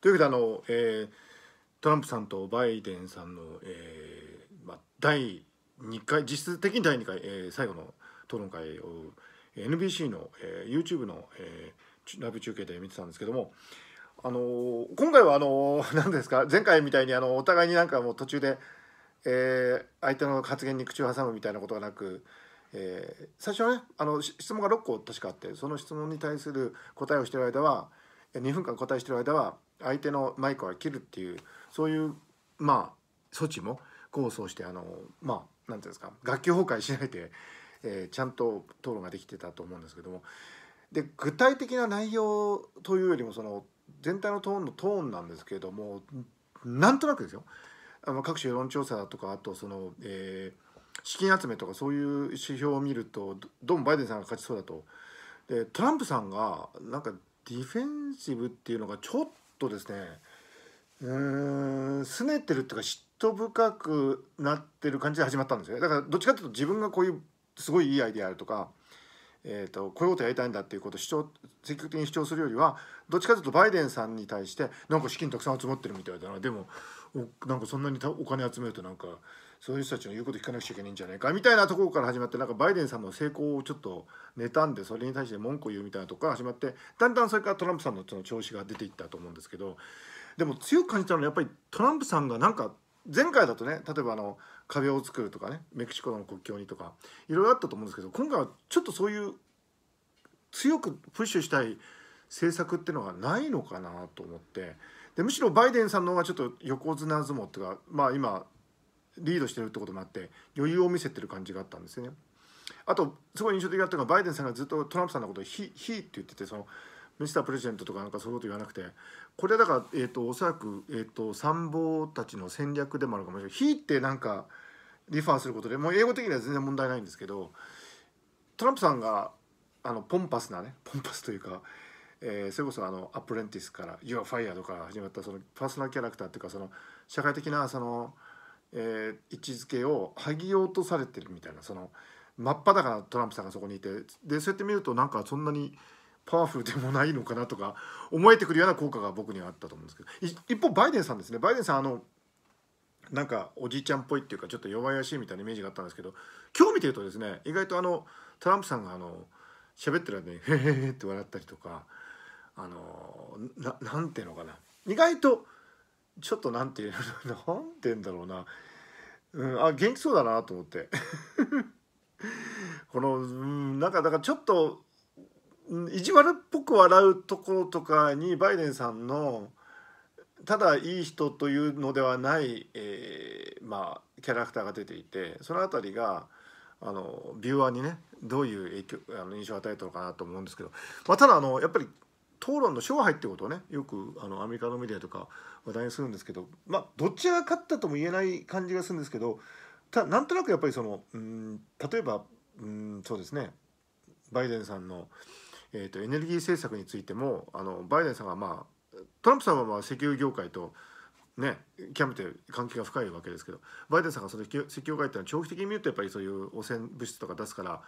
というわけであの、えー、トランプさんとバイデンさんの、えーまあ、第2回実質的に第2回、えー、最後の討論会を NBC の、えー、YouTube の、えー、ライブ中継で見てたんですけどもあのー、今回はあのー、何ですか前回みたいにあのお互いになんかもう途中で、えー、相手の発言に口を挟むみたいなことがなく、えー、最初はねあの質問が6個確かあってその質問に対する答えをしてる間は2分間答えしてる間は相手のマイクは切るっていうそういうまあ措置も構想してあのまあ何ていうんですか楽器崩壊しないで、えー、ちゃんと討論ができてたと思うんですけどもで具体的な内容というよりもその全体のトーンのトーンなんですけれどもなんとなくですよあの各種世論調査とかあとその、えー、資金集めとかそういう指標を見るとどうもバイデンさんが勝ちそうだとでトランプさんがなんかディフェンシブっていうのがちょっとですねうーん拗ねてるっていうか嫉妬深くなってる感じで始まったんですよねだからどっちかっていうと自分がこういうすごいいいアイデアあるとか、えーと、こういうことやりたいんだっていうことを主張積極的に主張するよりはどっちかというとバイデンさんに対してなんか資金たくさん集まってるみたいだなでもなんかそんなにお金集めるとなんか。そういう人たちの言うこと聞かなくちゃいけないんじゃないかみたいなところから始まってなんかバイデンさんの成功をちょっと妬んでそれに対して文句を言うみたいなとこから始まってだんだんそれからトランプさんのその調子が出ていったと思うんですけどでも強く感じたのはやっぱりトランプさんがなんか前回だとね例えばあの壁を作るとかねメキシコの国境にとかいろいろあったと思うんですけど今回はちょっとそういう強くプッシュしたい政策っていうのがないのかなと思ってでむしろバイデンさんの方がちょっと横綱相撲っていうかまあ今リードしてるってこともあって余裕を見せてる感じがあったんですよね。あとすごい印象的だったのがバイデンさんがずっとトランプさんのことを「ヒ非って言っててそのミスタープレジデントとかなんかそういうこと言わなくてこれだから、えーと、おそらく、えーと、参謀たちの戦略でもあるかもしれない「非」ってなんかリファーすることでもう英語的には全然問題ないんですけどトランプさんがあのポンパスなねポンパスというか、えー、それこそあのアプレンティスから「You're f i r e とか始まったそのパーソナルキャラクターっていうかその社会的なその。えー、位置づけを剥ぎ落とされてるみたいなその真っ裸なトランプさんがそこにいてでそうやって見るとなんかそんなにパワフルでもないのかなとか思えてくるような効果が僕にはあったと思うんですけど一方バイデンさんですねバイデンさんあのなんかおじいちゃんっぽいっていうかちょっと弱々しいみたいなイメージがあったんですけど今日見てるとですね意外とあのトランプさんがあの喋ってる間に「へへへ」って笑ったりとかあのななんていうのかな意外と。ちょっとなんていうの なんて言うんだろうな、うん、あ元気そうだなと思って この、うん、なんかだからちょっと意地悪っぽく笑うところとかにバイデンさんのただいい人というのではない、えー、まあ、キャラクターが出ていてその辺りがあのビューアーにねどういう影響あの印象を与えたのかなと思うんですけど、まあ、ただあのやっぱり討論の勝敗ってことをねよくあのアメリカのメディアとか話題にするんですけどまあどっちが勝ったとも言えない感じがするんですけどたなんとなくやっぱりそのうん例えばうんそうですねバイデンさんの、えーと、エネルギー政策についてもあのバイデンさんがまあトランプさんはまあ石油業界とね、極めて関係が深いわけですけどバイデンさんがその石油外ってのは長期的に見るとやっぱりそういう汚染物質とか出すからっ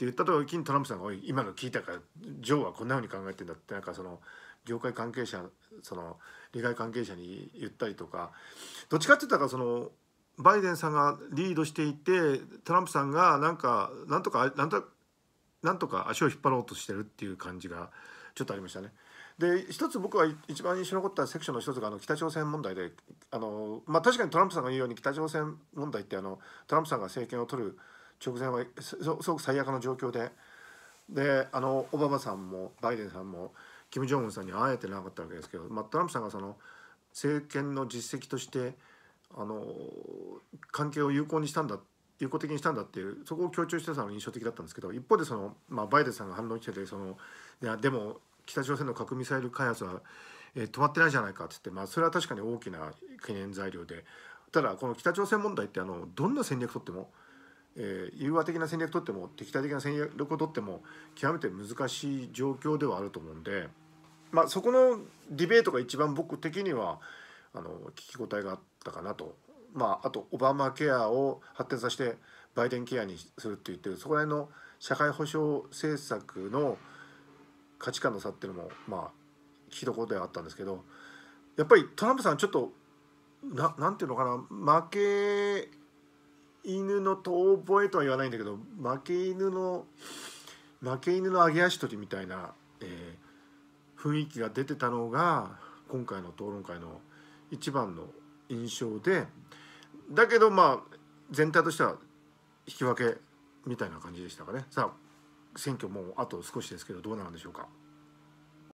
て言った時にトランプさんが「今の聞いたからジョーはこんなふうに考えてんだ」ってなんかその業界関係者その利害関係者に言ったりとかどっちかって言ったらそのバイデンさんがリードしていてトランプさんがなんかなんとかなんとか足を引っ張ろうとしてるっていう感じがちょっとありましたね。で一つ僕は一番印象に残ったセクションの一つがあの北朝鮮問題であの、まあ、確かにトランプさんが言うように北朝鮮問題ってあのトランプさんが政権を取る直前はすごく最悪の状況でであのオバマさんもバイデンさんも金正恩さんに会えてなかったわけですけど、まあ、トランプさんがその政権の実績としてあの関係を有効にしたんだ有効的にしたんだっていうそこを強調してたのが印象的だったんですけど一方でその、まあ、バイデンさんが反論しててそのいやでも北朝鮮の核ミサイル開発は、えー、止まってないじゃないかっつって、まあ、それは確かに大きな懸念材料でただこの北朝鮮問題ってあのどんな戦略とっても、えー、融和的な戦略とっても敵対的な戦略をとっても極めて難しい状況ではあると思うんで、まあ、そこのディベートが一番僕的にはあの聞き応えがあったかなと。まあ、あとオバマケアを発展させてバイデンケアにするって言ってるそこら辺の社会保障政策の価値観の差っていうのもまあ聞いことではあったんですけどやっぱりトランプさんちょっとななんていうのかな負け犬の遠吠えとは言わないんだけど負け犬の負け犬の揚げ足取りみたいな、えー、雰囲気が出てたのが今回の討論会の一番の印象でだけどまあ全体としては引き分けみたいな感じでしたかね。さあ選挙もあと少しですけどどうなるんでしょうか。